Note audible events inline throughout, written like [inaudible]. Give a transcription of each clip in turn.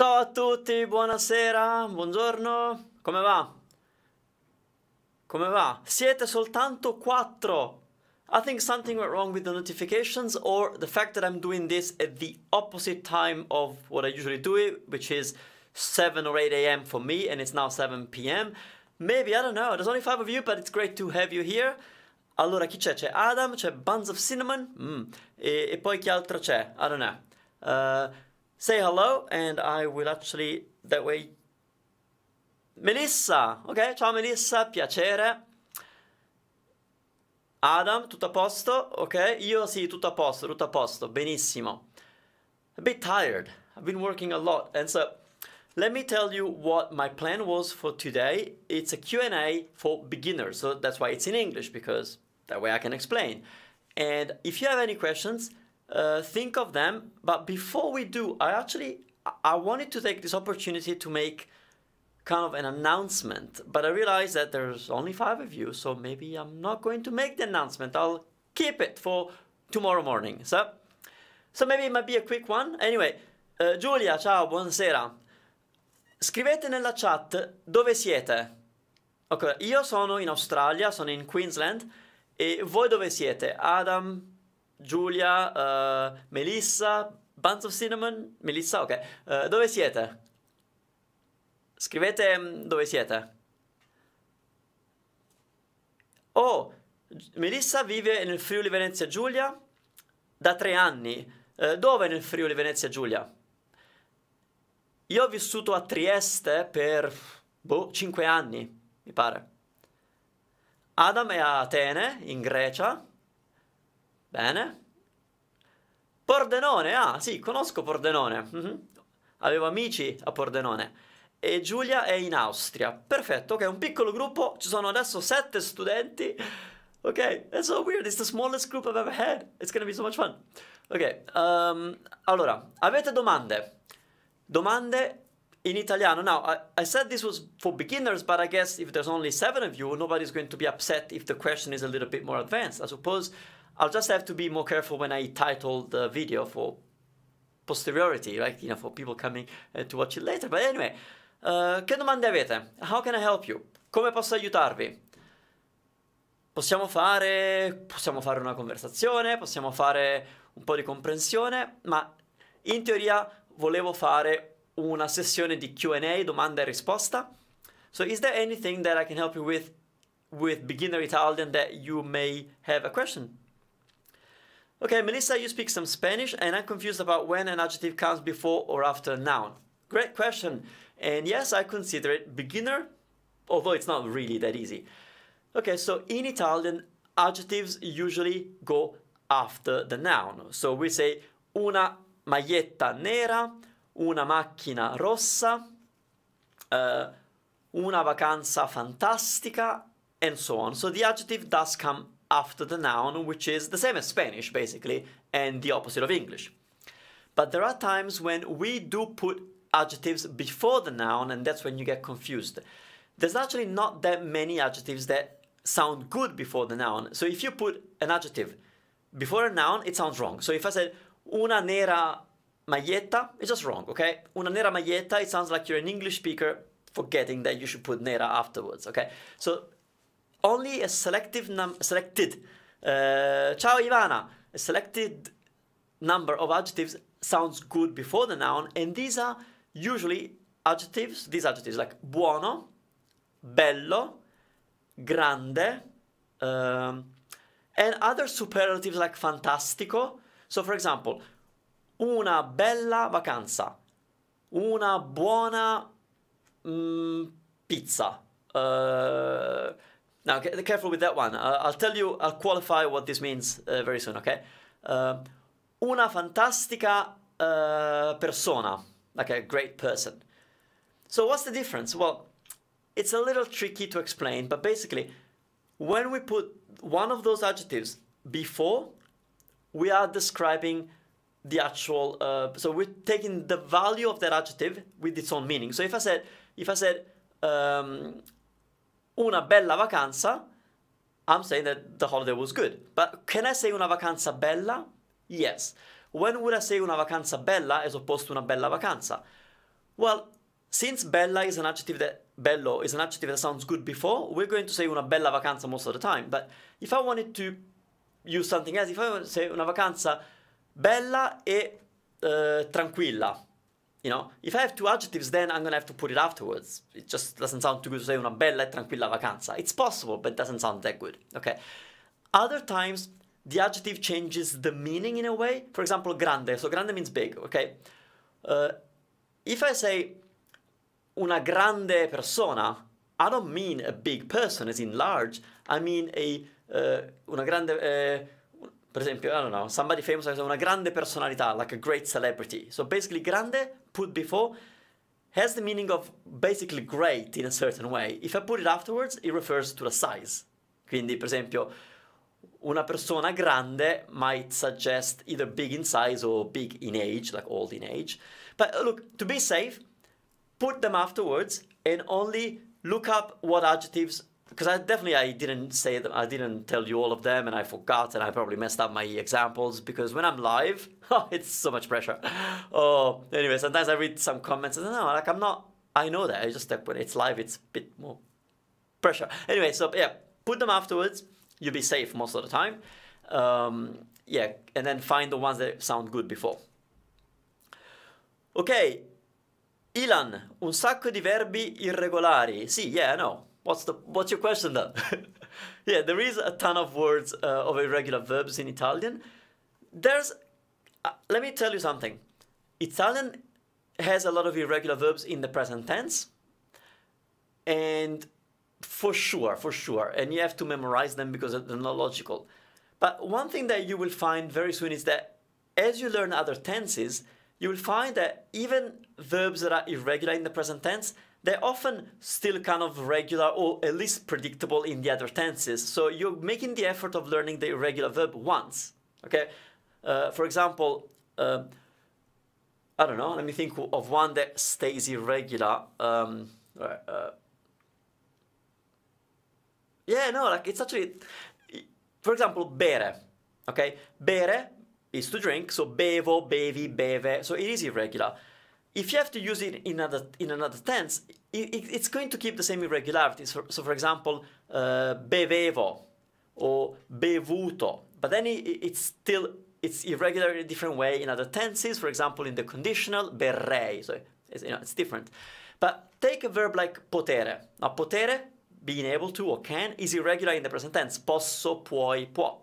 Ciao a tutti, buonasera, buongiorno, come va? Come va? Siete soltanto quattro! I think something went wrong with the notifications or the fact that I'm doing this at the opposite time of what I usually do it, which is 7 or 8 a.m. for me and it's now 7 p.m. Maybe, I don't know, there's only five of you but it's great to have you here. Allora chi c'è? C'è Adam, c'è Buns of Cinnamon mm. e, e, poi chi altro c'è? I don't know. Uh, say hello and I will actually that way Melissa, ok? Ciao Melissa, piacere. Adam, tutto a posto? Ok? Io sì, tutto a posto, tutto a posto, benissimo. A bit tired. I've been working a lot and so let me tell you what my plan was for today. It's a Q&A for beginners. So that's why it's in English because that way I can explain. And if you have any questions, uh, think of them. But before we do, I actually I wanted to take this opportunity to make kind of an announcement, but I realized that there's only five of you, so maybe I'm not going to make the announcement. I'll keep it for tomorrow morning. So, so maybe it might be a quick one. Anyway, uh, Giulia, ciao, buonasera. Scrivete nella chat dove siete. Ok, io sono in Australia, sono in Queensland. E voi dove siete? Adam, Giulia, uh, Melissa, Buns of Cinnamon, Melissa, ok. Uh, dove siete? Scrivete mm, dove siete. Oh, Melissa vive nel Friuli Venezia Giulia da tre anni. Uh, dove nel Friuli Venezia Giulia? Io ho vissuto a Trieste per, boh, cinque anni, mi pare. Adam è a Atene, in Grecia, Bene. Pordenone, ah sì, conosco Pordenone. Mhm. Avevo amici a Pordenone. E Giulia è in Austria. Perfetto, ok, un piccolo gruppo, ci sono adesso sette studenti. Ok, that's so weird, it's the smallest group I've ever had. It's gonna be so much fun. Ok, um, allora, avete domande? Domande in italiano. Now, I, I, said this was for beginners, but I guess if there's only seven of you, nobody's going to be upset if the question is a little bit more advanced. I suppose I'll just have to be more careful when I title the video for posteriority, right? You know, for people coming uh, to watch it later. But anyway, uh, che domande avete? How can I help you? Come posso aiutarvi? Possiamo fare, possiamo fare una conversazione, possiamo fare un po' di comprensione, ma in teoria volevo fare una sessione di Q&A, domanda e risposta. So is there anything that I can help you with with beginner Italian that you may have a question Okay, Melissa, you speak some Spanish and I'm confused about when an adjective comes before or after a noun. Great question. And yes, I consider it beginner, although it's not really that easy. Okay, so in Italian, adjectives usually go after the noun. So we say una maglietta nera, una macchina rossa, uh, una vacanza fantastica, and so on. So the adjective does come after the noun, which is the same as Spanish, basically, and the opposite of English. But there are times when we do put adjectives before the noun, and that's when you get confused. There's actually not that many adjectives that sound good before the noun. So if you put an adjective before a noun, it sounds wrong. So if I said una nera maglietta, it's just wrong, okay? Una nera maglietta, it sounds like you're an English speaker forgetting that you should put nera afterwards, okay? So only a selective num selected uh, ciao Ivana a selected number of adjectives sounds good before the noun and these are usually adjectives these adjectives like buono bello grande um, and other superlatives like fantastico so for example una bella vacanza una buona mm, pizza uh, now, get careful with that one. Uh, I'll tell you, I'll qualify what this means uh, very soon, okay? Uh, una fantastica uh, persona, like a great person. So, what's the difference? Well, it's a little tricky to explain, but basically, when we put one of those adjectives before, we are describing the actual. Uh, so, we're taking the value of that adjective with its own meaning. So, if I said, if I said, um, una bella vacanza, I'm saying that the holiday was good. But can I say una vacanza bella? Yes. When would I say una vacanza bella as opposed to una bella vacanza? Well, since bella is an adjective that bello is an adjective that sounds good before, we're going to say una bella vacanza most of the time. But if I wanted to use something else, if I to say una vacanza bella e uh, tranquilla, You know, if I have two adjectives, then I'm gonna have to put it afterwards. It just doesn't sound too good to say una bella e tranquilla vacanza. It's possible, but it doesn't sound that good. Okay. Other times, the adjective changes the meaning in a way. For example, grande. So grande means big. Okay. Uh, if I say una grande persona, I don't mean a big person, as in large. I mean a uh, una grande. Uh, example, I don't know, somebody famous has una grande personalità, like a great celebrity. So basically, grande put before has the meaning of basically great in a certain way. If I put it afterwards, it refers to the size. Quindi, per esempio, una persona grande might suggest either big in size or big in age, like old in age. But uh, look, to be safe, put them afterwards and only look up what adjectives because I definitely I didn't say them, I didn't tell you all of them and I forgot and I probably messed up my examples because when I'm live [laughs] oh, it's so much pressure. Oh, anyway, sometimes I read some comments and no, like I'm not. I know that I just that when it's live it's a bit more pressure. Anyway, so yeah, put them afterwards. You'll be safe most of the time. Um, yeah, and then find the ones that sound good before. Okay, Ilan, un sacco di verbi irregolari. Sì, yeah, I know what's the what's your question then? [laughs] yeah, there is a ton of words uh, of irregular verbs in Italian. There's, uh, let me tell you something. Italian has a lot of irregular verbs in the present tense, and for sure, for sure, and you have to memorize them because they're not logical. But one thing that you will find very soon is that as you learn other tenses, you will find that even verbs that are irregular in the present tense they're often still kind of regular or at least predictable in the other tenses. So you're making the effort of learning the irregular verb once. Okay, uh, for example, uh, I don't know. Let me think of one that stays irregular. Um, uh, yeah, no, like it's actually, for example, bere. Okay, bere is to drink. So bevo, bevi, beve. So it is irregular if you have to use it in another, in another tense, it, it, it's going to keep the same irregularities. So, so for example, uh, bevevo or bevuto, but then it, it's still it's irregular in a different way in other tenses. For example, in the conditional, berrei, so it's, you know, it's different. But take a verb like potere. Now, potere, being able to or can, is irregular in the present tense. Posso, puoi, può.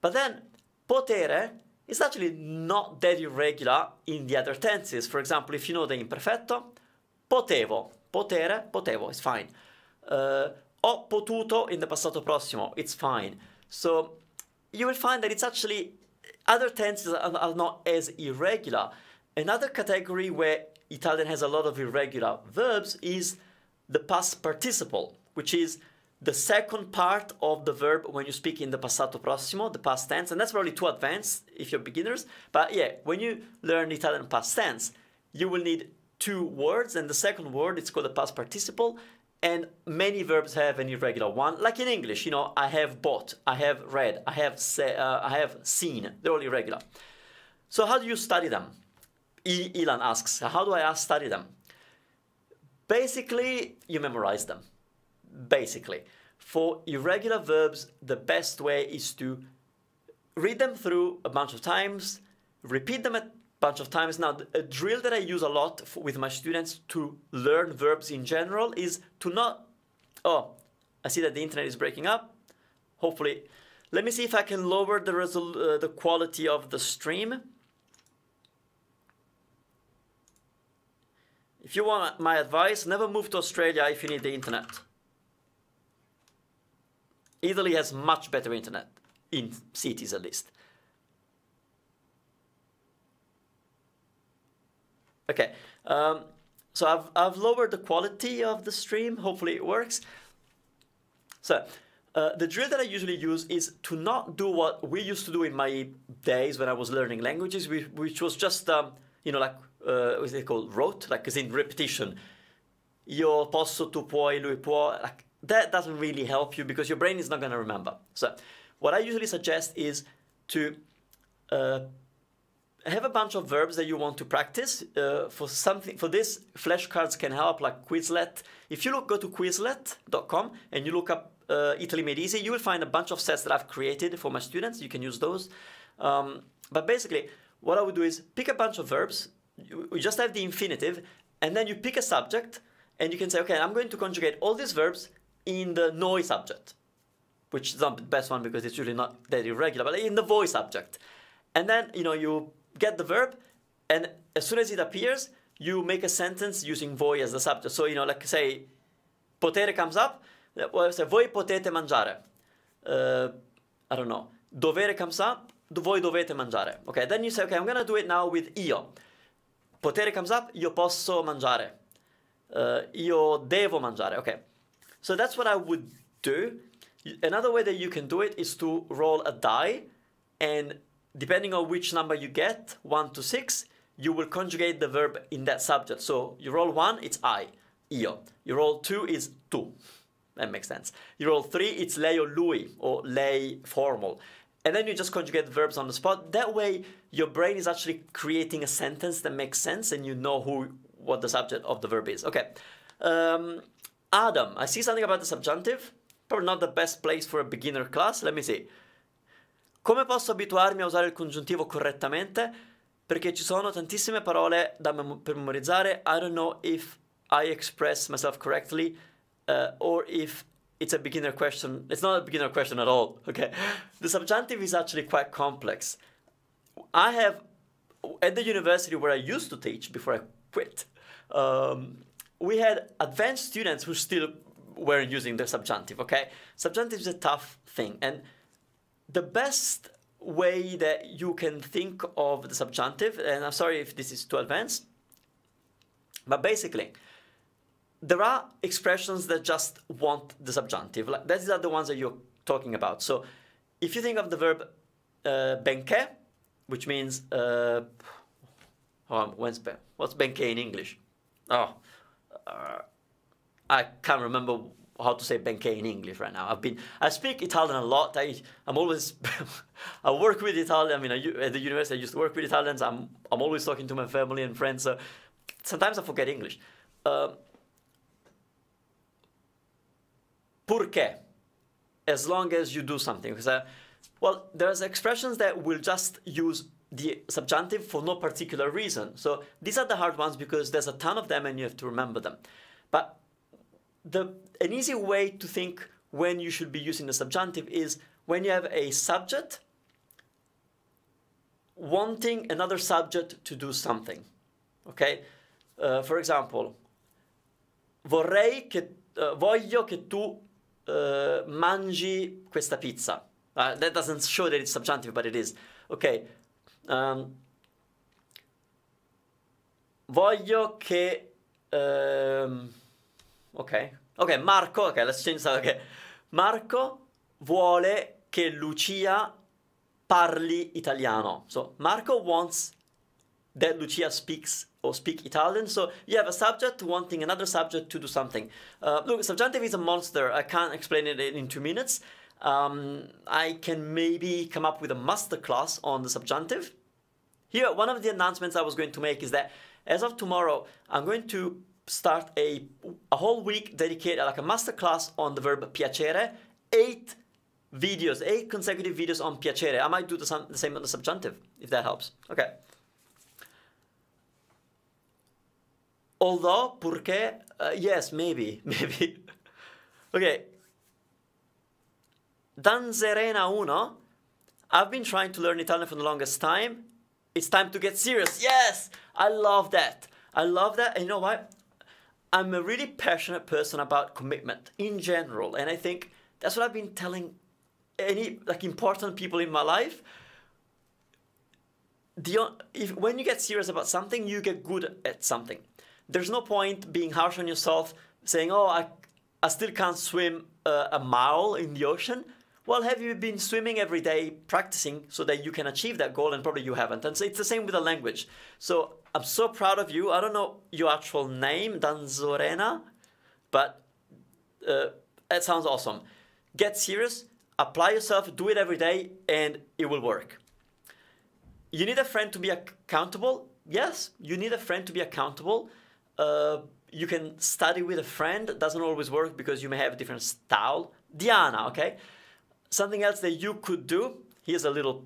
But then, potere is actually not that irregular in the other tenses. For example, if you know the imperfetto, potevo, potere, potevo is fine. Uh, ho potuto in the passato prossimo, it's fine. So you will find that it's actually other tenses are, are not as irregular. Another category where Italian has a lot of irregular verbs is the past participle, which is the second part of the verb when you speak in the passato prossimo, the past tense, and that's probably too advanced if you're beginners. But yeah, when you learn Italian past tense, you will need two words, and the second word it's called the past participle. And many verbs have an irregular one, like in English. You know, I have bought, I have read, I have se- uh, I have seen. They're all irregular. So how do you study them? E- Ilan asks, how do I study them? Basically, you memorize them basically. For irregular verbs, the best way is to read them through a bunch of times, repeat them a bunch of times. Now, a drill that I use a lot with my students to learn verbs in general is to not, oh, I see that the internet is breaking up. Hopefully, let me see if I can lower the, resol- uh, the quality of the stream. If you want my advice, never move to Australia if you need the internet. Italy has much better internet in cities at least. Okay, um, so I've, I've lowered the quality of the stream. Hopefully it works. So uh, the drill that I usually use is to not do what we used to do in my days when I was learning languages, which was just, um, you know, like, uh, what is it called, rote, like as in repetition. Io posso, tu puoi, lui può, like that doesn't really help you because your brain is not going to remember. So, what I usually suggest is to uh, have a bunch of verbs that you want to practice. Uh, for something for this, flashcards can help, like Quizlet. If you look, go to Quizlet.com and you look up uh, Italy Made Easy, you will find a bunch of sets that I've created for my students. You can use those. Um, but basically, what I would do is pick a bunch of verbs. We just have the infinitive, and then you pick a subject, and you can say, okay, I'm going to conjugate all these verbs in the noise object, which is not the best one because it's usually not that irregular, but in the voice object. And then, you know, you get the verb, and as soon as it appears, you make a sentence using voi as the subject. So, you know, like say, potere comes up, well, say, voi potete mangiare. Uh, I don't know. Dovere comes up, voi dovete mangiare. Okay, then you say, okay, I'm gonna do it now with io. Potere comes up, io posso mangiare. Uh, io devo mangiare, okay. So that's what I would do. Another way that you can do it is to roll a die and depending on which number you get, 1 to 6, you will conjugate the verb in that subject. So you roll 1, it's I, io. You roll 2 is tu. That makes sense. You roll 3, it's lei or lui or lei formal. And then you just conjugate verbs on the spot. That way your brain is actually creating a sentence that makes sense and you know who what the subject of the verb is. Okay. Um, Adam. I see something about the subjunctive. Probably not the best place for a beginner class. Let me see. Come posso abituarmi a usare il congiuntivo correttamente? Perché ci sono tantissime parole da mem per memorizzare. I don't know if I express myself correctly uh, or if it's a beginner question. It's not a beginner question at all. [laughs] Okay. The subjunctive is actually quite complex. I have, at the university where I used to teach before I quit, um, we had advanced students who still were not using the subjunctive, okay? Subjunctive is a tough thing. And the best way that you can think of the subjunctive, and I'm sorry if this is too advanced, but basically, there are expressions that just want the subjunctive. Like, these are the ones that you're talking about. So if you think of the verb uh, benke, which means, uh, oh, when's, what's benke in English? Oh, uh, I can't remember how to say Benkei in English right now. I've been I speak Italian a lot. I I'm always [laughs] I work with Italian. I mean, I, at the university I used to work with Italians. I'm I'm always talking to my family and friends. So sometimes I forget English. Uh, Purché, as long as you do something. Because I, uh, well, there's expressions that we will just use the subjunctive for no particular reason. So these are the hard ones because there's a ton of them and you have to remember them. But the, an easy way to think when you should be using the subjunctive is when you have a subject wanting another subject to do something. Okay? Uh, for example, vorrei che, uh, voglio che tu uh, mangi questa pizza. Uh, that doesn't show that it's subjunctive, but it is. Okay, um, voglio che... Um, ok, ok, Marco, ok, let's change that, okay. Marco vuole che Lucia parli italiano. So, Marco wants that Lucia speaks or speak Italian. So you have a subject wanting another subject to do something. Uh, look, subjunctive is a monster. I can't explain it in two minutes. Um, I can maybe come up with a master class on the subjunctive. Here, one of the announcements I was going to make is that as of tomorrow, I'm going to start a, a whole week dedicated, like a masterclass on the verb piacere, eight videos, eight consecutive videos on piacere. I might do the, the same on the subjunctive, if that helps. Okay. Although, porque, uh, yes, maybe, [laughs] maybe. okay. Danzerena uno. I've been trying to learn Italian for the longest time it's time to get serious. Yes, I love that. I love that. And you know what? I'm a really passionate person about commitment in general, and I think that's what I've been telling any like important people in my life. The, if, when you get serious about something, you get good at something. There's no point being harsh on yourself, saying, "Oh, I, I still can't swim uh, a mile in the ocean." well, have you been swimming every day, practicing so that you can achieve that goal? And probably you haven't. And so it's the same with the language. So I'm so proud of you. I don't know your actual name, Danzorena, but uh, that sounds awesome. Get serious, apply yourself, do it every day, and it will work. You need a friend to be accountable. Yes, you need a friend to be accountable. Uh, you can study with a friend. Doesn't always work because you may have a different style. Diana, okay? something else that you could do, here's a little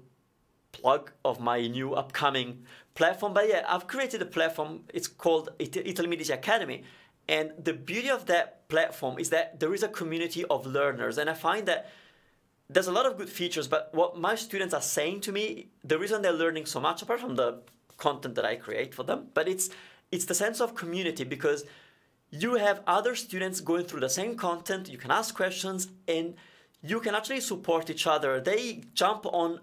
plug of my new upcoming platform. But yeah, I've created a platform. It's called Italy Media Academy. And the beauty of that platform is that there is a community of learners. And I find that there's a lot of good features, but what my students are saying to me, the reason they're learning so much, apart from the content that I create for them, but it's it's the sense of community because you have other students going through the same content, you can ask questions, and you can actually support each other. They jump on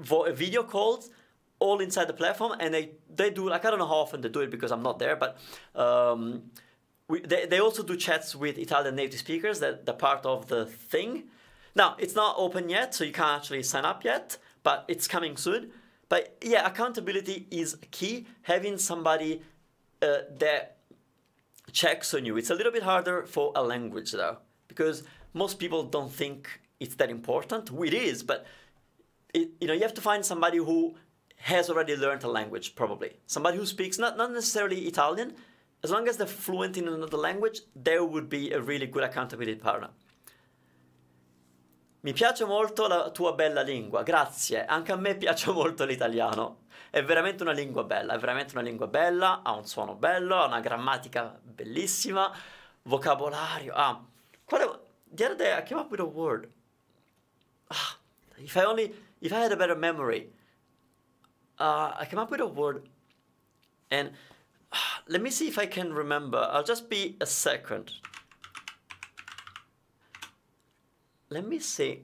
video calls all inside the platform and they, they do, like, I don't know how often they do it because I'm not there, but. Um, we, they, they also do chats with Italian native speakers that are part of the thing. Now, it's not open yet, so you can't actually sign up yet, but it's coming soon. But yeah, accountability is key. Having somebody uh, that checks on you. It's a little bit harder for a language though, because most people don't think it's that important. Well, it is, but it, you know, you have to find somebody who has already learned a language, probably. Somebody who speaks not, not necessarily Italian, as long as they're fluent in another language, there would be a really good accountability partner. Mi piace molto la tua bella lingua, grazie. Anche a me [laughs] piace molto l'italiano. È veramente una lingua bella, è veramente una lingua bella, ha un suono bello, ha una grammatica bellissima, vocabolario. Ah, quale, the other day I came up with a word. Ah, if I only, if I had a better memory, uh, I came up with a word, and ah, let me see if I can remember. I'll just be a second. Let me see.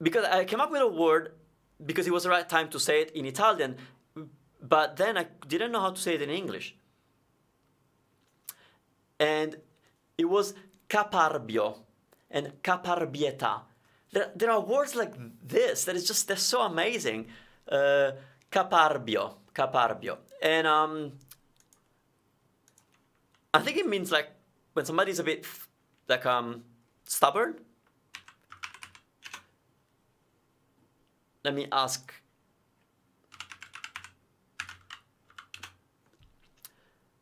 Because I came up with a word because it was the right time to say it in Italian, but then I didn't know how to say it in English. And it was caparbio and caparbieta. There, there are words like this that is just, they're so amazing. Uh, caparbio, caparbio. And um, I think it means like when somebody's a bit like um, stubborn. Let me ask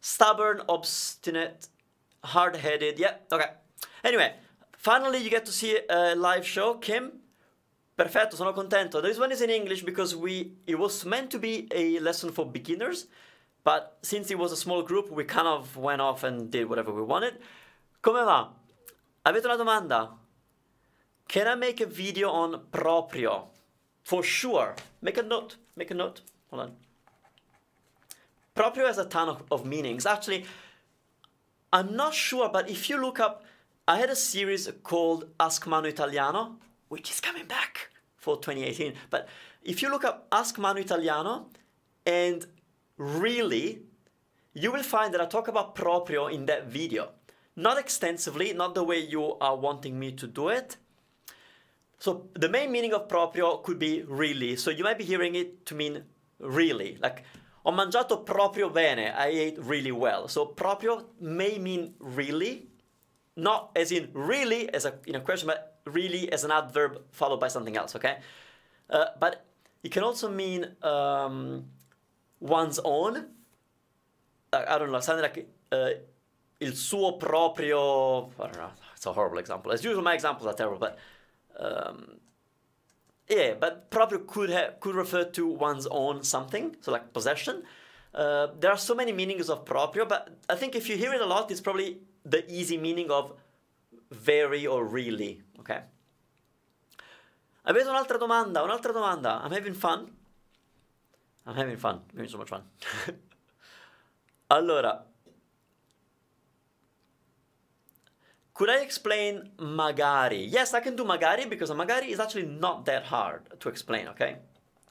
stubborn, obstinate, hard-headed. Yeah, okay. Anyway, finally you get to see a live show. Kim, perfetto, sono contento. This one is in English because we it was meant to be a lesson for beginners, but since it was a small group, we kind of went off and did whatever we wanted. Come va? Avete una domanda? Can I make a video on proprio? For sure. Make a note. Make a note. Hold on. Proprio has a ton of, of meanings. Actually, I'm not sure, but if you look up, I had a series called Ask Mano Italiano, which is coming back for 2018. But if you look up Ask Mano Italiano and really, you will find that I talk about proprio in that video. Not extensively, not the way you are wanting me to do it. So the main meaning of proprio could be really. So you might be hearing it to mean really, like Ho mangiato proprio bene. I ate really well. So proprio may mean really, not as in really as a, in a question, but really as an adverb followed by something else, okay? Uh, but it can also mean um, one's own. Uh, I don't know, something like uh, il suo proprio. I don't know, it's a horrible example. As usual, my examples are terrible, but. Um, yeah, but property could have, could refer to one's own something, so like possession. Uh, there are so many meanings of proprio, but I think if you hear it a lot, it's probably the easy meaning of very or really. Ok. Avete un'altra domanda? Un'altra domanda? I'm having fun. I'm having fun. I'm having so much fun. [laughs] allora, Could I explain Magari? Yes, I can do Magari because Magari is actually not that hard to explain, okay?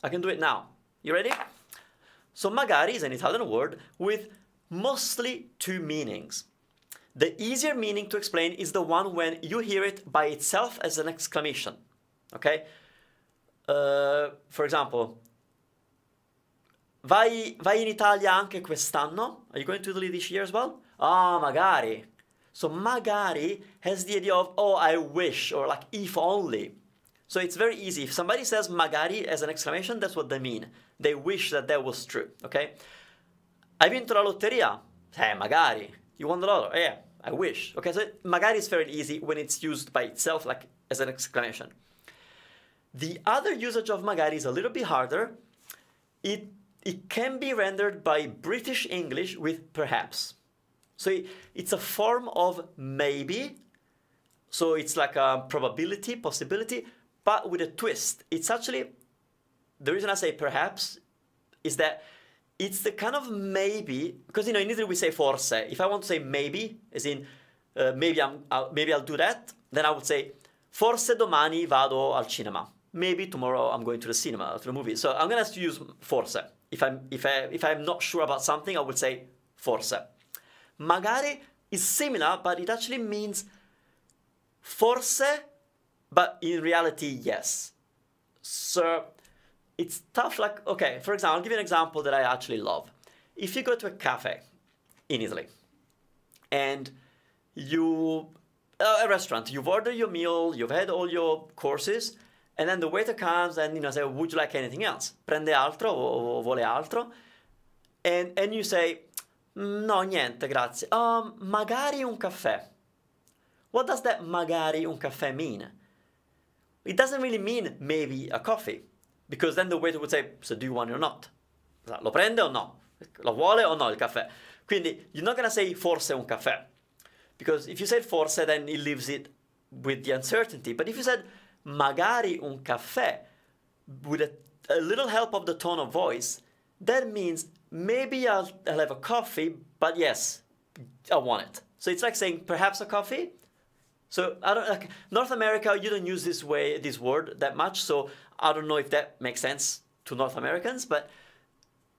I can do it now. You ready? So Magari is an Italian word with mostly two meanings. The easier meaning to explain is the one when you hear it by itself as an exclamation, okay? Uh, for example, vai, vai in Italia anche quest'anno? Are you going to Italy this year as well? Ah, oh, magari. So magari has the idea of, oh, I wish, or like if only. So it's very easy. If somebody says magari as an exclamation, that's what they mean. They wish that that was true, okay? I been to la lotteria? Hey, eh, magari. You won the lotto? Yeah, I wish. Okay, so magari is fairly easy when it's used by itself, like as an exclamation. The other usage of magari is a little bit harder. It, it can be rendered by British English with perhaps. So it's a form of maybe. So it's like a probability, possibility, but with a twist. It's actually, the reason I say perhaps is that it's the kind of maybe, because you know, in Italy we say forse. If I want to say maybe, as in uh, maybe, I'm, I'll, maybe I'll do that, then I would say forse domani vado al cinema. Maybe tomorrow I'm going to the cinema, to the movie. So I'm going to to use forse. If I'm, if, I, if I'm not sure about something, I would say forse magari is similar, but it actually means forse, but in reality, yes. So it's tough. Like, okay, for example, I'll give you an example that I actually love. If you go to a cafe in Italy and you, uh, a restaurant, you've ordered your meal, you've had all your courses, and then the waiter comes and you know say, "Would you like anything else?" Prende altro o vuole altro, and and you say, Mm, no, niente, grazie. Um, magari un caffè. What does that magari un caffè mean? It doesn't really mean maybe a coffee, because then the waiter would say, so do you want it or not? Cioè, lo prende o no? Lo vuole o no il caffè? Quindi, you're not gonna say forse un caffè, because if you say forse, then it leaves it with the uncertainty. But if you said magari un caffè, with a, a little help of the tone of voice, that means maybe I'll, I'll have a coffee, but yes, I want it. So it's like saying perhaps a coffee. So I don't like North America. You don't use this way this word that much. So I don't know if that makes sense to North Americans. But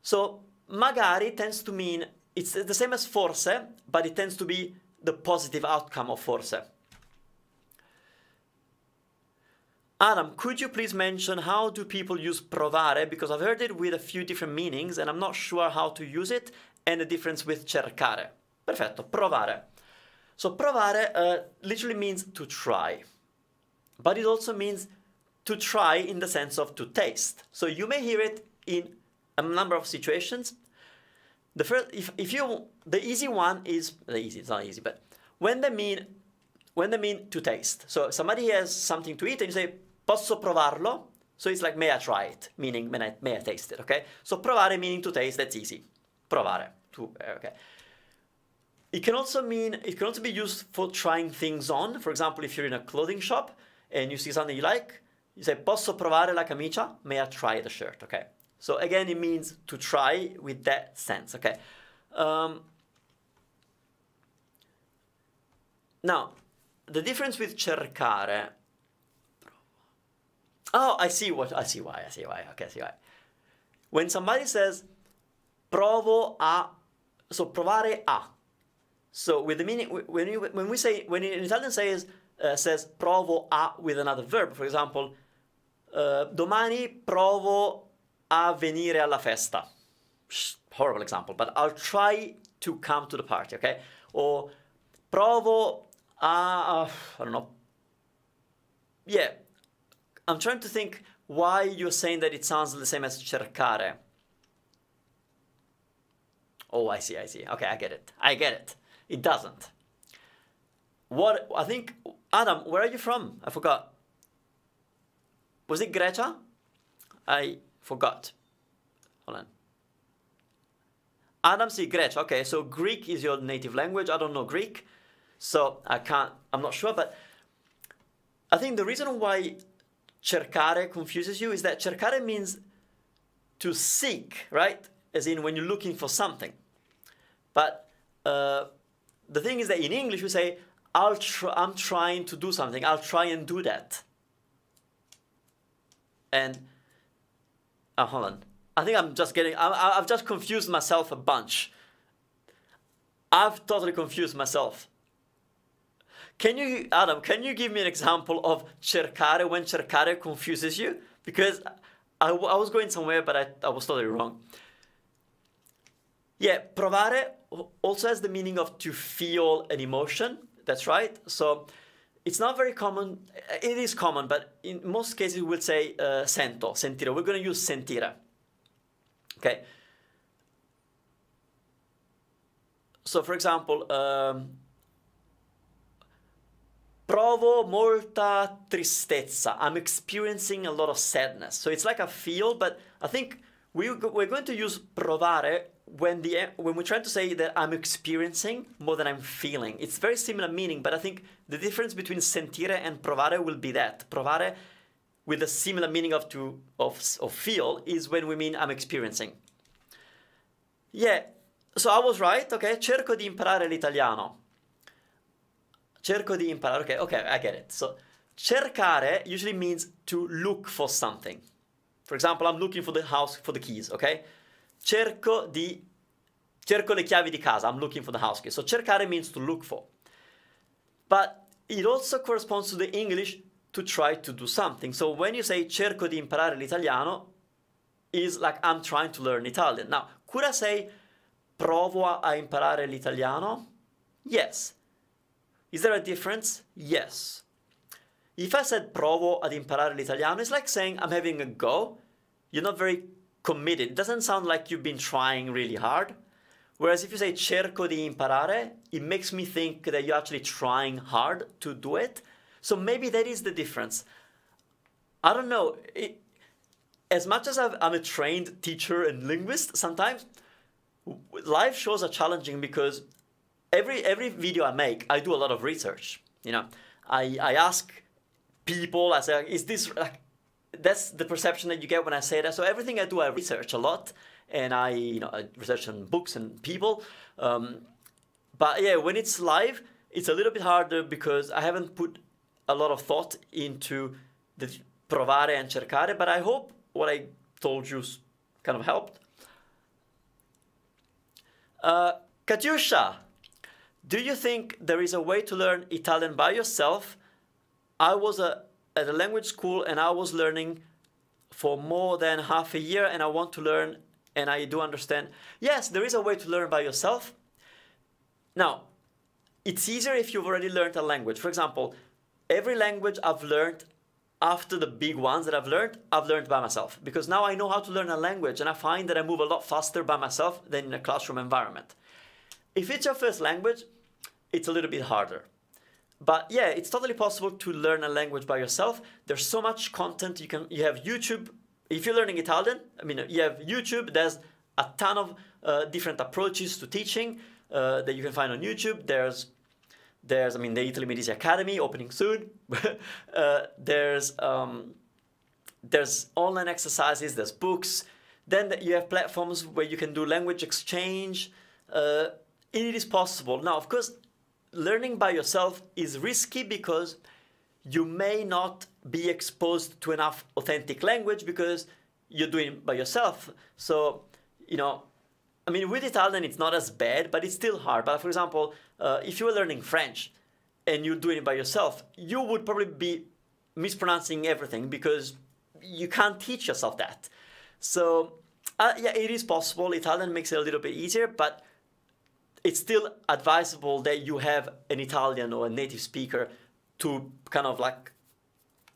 so magari tends to mean it's the same as forse, but it tends to be the positive outcome of forse. Adam, could you please mention how do people use provare? Because I've heard it with a few different meanings and I'm not sure how to use it and the difference with cercare. Perfetto, provare. So provare uh, literally means to try, but it also means to try in the sense of to taste. So you may hear it in a number of situations. The first, if, if you, the easy one is, the easy, it's not easy, but when they mean, when they mean to taste. So somebody has something to eat and you say, Posso provarlo? So it's like, may I try it? Meaning, may I, may I taste it, okay? So provare meaning to taste, that's easy. Provare, to, eh, okay. It can also mean, it can also be used for trying things on. For example, if you're in a clothing shop and you see something you like, you say, posso provare la camicia? May I try the shirt, okay? So again, it means to try with that sense, okay? Um, now, the difference with cercare Oh, I see what I see why. I see why. Okay, I see why. When somebody says provo a so provare a. So with the meaning when you, when we say when an Italian says uh, says provo a with another verb, for example, uh, domani provo a venire alla festa. Horrible example, but I'll try to come to the party, okay? Or provo a uh, I don't know. Yeah, I'm trying to think why you're saying that it sounds the same as cercare. Oh, I see, I see. Okay, I get it. I get it. It doesn't. What I think, Adam, where are you from? I forgot. Was it Greta? I forgot. Hold on. Adam see Greta. Okay, so Greek is your native language. I don't know Greek, so I can't. I'm not sure, but I think the reason why cercare confuses you is that cercare means to seek, right? As in when you're looking for something. But uh, the thing is that in English we say, I'll tr I'm trying to do something, I'll try and do that. And, oh, hold on. I think I'm just getting, I, I've just confused myself a bunch. I've totally confused myself. Can you, Adam, can you give me an example of cercare when cercare confuses you? Because I, I was going somewhere, but I, I was totally wrong. Yeah, provare also has the meaning of to feel an emotion. That's right. So it's not very common. It is common, but in most cases we'll say uh, sento, sentire. We're going to use sentire. Okay. So for example, um, provo molta tristezza. I'm experiencing a lot of sadness. So it's like a feel, but I think we, we're going to use provare when the when we're trying to say that I'm experiencing more than I'm feeling. It's very similar meaning, but I think the difference between sentire and provare will be that provare with a similar meaning of to of, of feel is when we mean I'm experiencing. Yeah, so I was right, okay? Cerco di imparare l'italiano. cerco di imparare. Ok, ok, I get it. So, cercare usually means to look for something. For example, I'm looking for the house for the keys, ok? Cerco di cerco le chiavi di casa. I'm looking for the house keys. So, cercare means to look for. But it also corresponds to the English to try to do something. So, when you say cerco di imparare l'italiano is like I'm trying to learn Italian. Now, could I say provo a imparare l'italiano? Yes. Is there a difference? Yes. If I said provo ad imparare l'italiano, it's like saying I'm having a go. You're not very committed. It doesn't sound like you've been trying really hard. Whereas if you say cerco di imparare, it makes me think that you're actually trying hard to do it. So maybe that is the difference. I don't know. It, as much as i am a trained teacher and linguist, sometimes live shows are challenging because Every every video I make, I do a lot of research. You know, I I ask people. I say, is this like? That's the perception that you get when I say that. So everything I do, I research a lot, and I you know I research on books and people. Um, but yeah, when it's live, it's a little bit harder because I haven't put a lot of thought into the provare and cercare. But I hope what I told you kind of helped. Uh, Katyusha, do you think there is a way to learn Italian by yourself? I was a, at a language school and I was learning for more than half a year and I want to learn and I do understand. Yes, there is a way to learn by yourself. Now, it's easier if you've already learned a language. For example, every language I've learned after the big ones that I've learned, I've learned by myself because now I know how to learn a language and I find that I move a lot faster by myself than in a classroom environment. If it's your first language, it's a little bit harder. But yeah, it's totally possible to learn a language by yourself. There's so much content you can you have YouTube. If you're learning Italian, I mean you have YouTube. There's a ton of uh, different approaches to teaching uh, that you can find on YouTube. There's there's I mean the Italy Medici Academy opening soon. [laughs] uh, there's um, there's online exercises. There's books. Then you have platforms where you can do language exchange. Uh, it is possible. Now, of course, learning by yourself is risky because you may not be exposed to enough authentic language because you're doing it by yourself. So, you know, I mean, with Italian, it's not as bad, but it's still hard. But for example, uh, if you were learning French and you're doing it by yourself, you would probably be mispronouncing everything because you can't teach yourself that. So, uh, yeah, it is possible. Italian makes it a little bit easier, but it's still advisable that you have an Italian or a native speaker to kind of like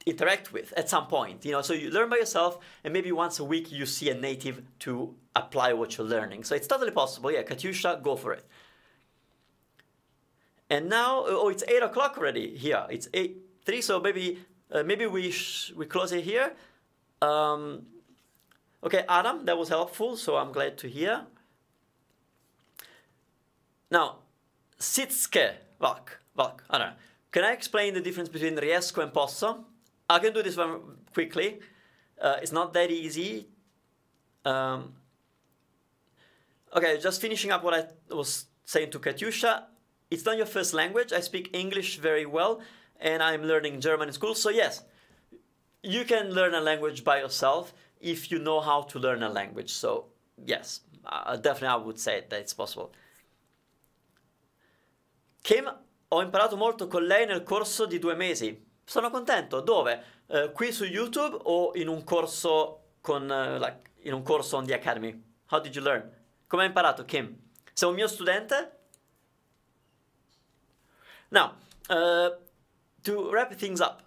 interact with at some point you know so you learn by yourself and maybe once a week you see a native to apply what you're learning so it's totally possible yeah katyusha go for it and now oh it's eight o'clock already here it's eight three so maybe uh, maybe we we close it here um okay adam that was helpful so i'm glad to hear now, sitske vak, vak. I don't know. Can I explain the difference between riesco and posso? I can do this one quickly. Uh, it's not that easy. Um, okay, just finishing up what I was saying to Katyusha. It's not your first language. I speak English very well, and I'm learning German in school. So yes, you can learn a language by yourself if you know how to learn a language. So yes, uh, definitely I would say that it's possible. Kim, ho imparato molto con lei nel corso di due mesi. Sono contento. Dove? Eh, qui su YouTube o in un corso con eh, la, in un corso on the Academy? How did you learn? Come hai imparato, Kim? Sei un mio studente? Now, uh, eh, to wrap things up,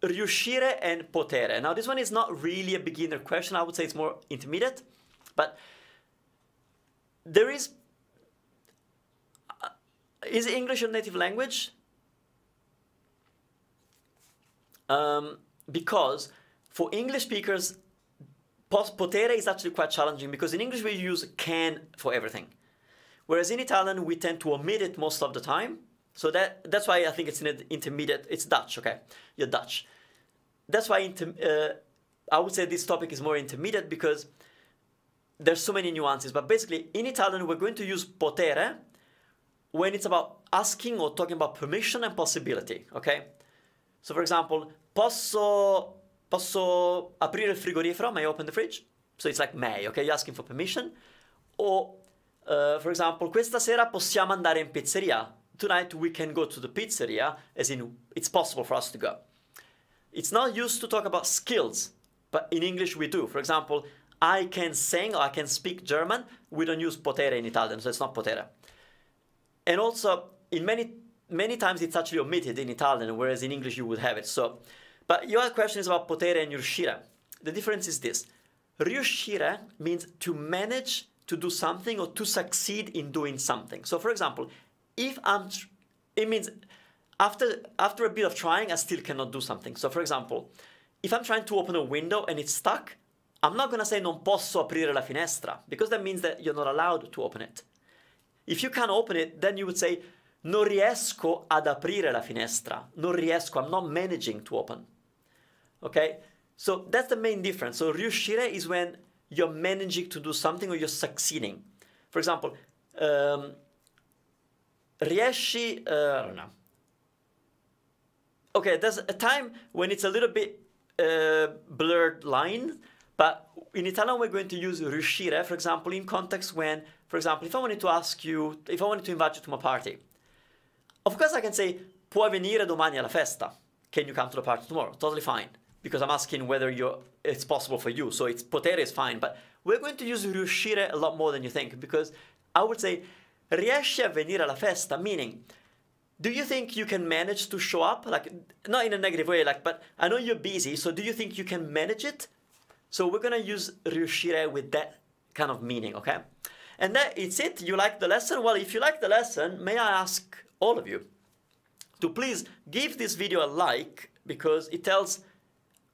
riuscire e potere. Now, this one is not really a beginner question. I would say it's more intermediate, but there is is English your native language? Um, because for English speakers, potere is actually quite challenging because in English we use can for everything. Whereas in Italian we tend to omit it most of the time. So that that's why I think it's an intermediate. It's Dutch, okay? You're Dutch. That's why inter, uh, I would say this topic is more intermediate because there's so many nuances. But basically, in Italian, we're going to use potere when it's about asking or talking about permission and possibility, okay? So for example, posso, posso aprire il frigorifero, may I open the fridge? So it's like may, okay? You're asking for permission. Or, uh, eh, for example, questa sera possiamo andare in pizzeria. Tonight we can go to the pizzeria, as in it's possible for us to go. It's not used to talk about skills, but in English we do. For example, I can sing or I can speak German. We don't use potere in Italian, so it's not potere. And also, in many many times it's actually omitted in Italian, whereas in English you would have it. So, but your question is about potere and riuscire. The difference is this: riuscire means to manage to do something or to succeed in doing something. So, for example, if I'm, it means after after a bit of trying, I still cannot do something. So, for example, if I'm trying to open a window and it's stuck, I'm not gonna say non posso aprire la finestra because that means that you're not allowed to open it. If you can open it, then you would say, non riesco ad aprire la finestra. Non riesco, I'm not managing to open. Okay? So that's the main difference. So riuscire is when you're managing to do something or you're succeeding. For example, um, riesci, uh, I don't know. Okay, there's a time when it's a little bit uh, blurred line but in Italian, we're going to use riuscire, for example, in context when, for example, if I wanted to ask you, if I wanted to invite you to my party, of course I can say, puoi venire domani alla festa? Can you come to the party tomorrow? Totally fine. Because I'm asking whether you're, it's possible for you. So it's potere is fine. But we're going to use riuscire a lot more than you think because I would say, riesci a venire alla festa? Meaning, do you think you can manage to show up? Like, not in a negative way, like, but I know you're busy, so do you think you can manage it? So we're gonna use ryushire with that kind of meaning, okay? And that it's it. You like the lesson? Well, if you like the lesson, may I ask all of you to please give this video a like because it tells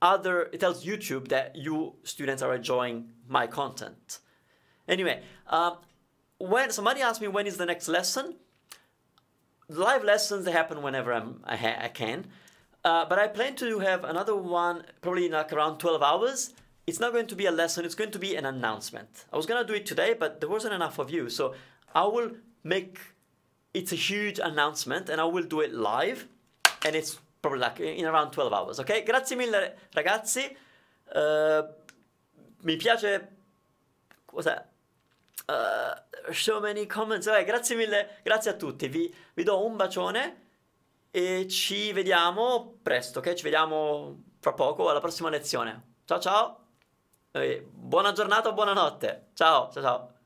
other it tells YouTube that you students are enjoying my content. Anyway, um, when somebody asked me when is the next lesson, live lessons they happen whenever I'm, I, I can, uh, but I plan to have another one probably in like around 12 hours it's not going to be a lesson, it's going to be an announcement. I was going to do it today, but there wasn't enough of you. So I will make it's a huge announcement and I will do it live and it's probably like in around 12 hours, ok? Grazie mille ragazzi. Uh, mi piace cos'è? Uh, so many comments. Vabbè, grazie mille, grazie a tutti. Vi, vi do un bacione e ci vediamo presto, ok? Ci vediamo fra poco alla prossima lezione. Ciao ciao. Buona giornata o buonanotte. Ciao, ciao, ciao.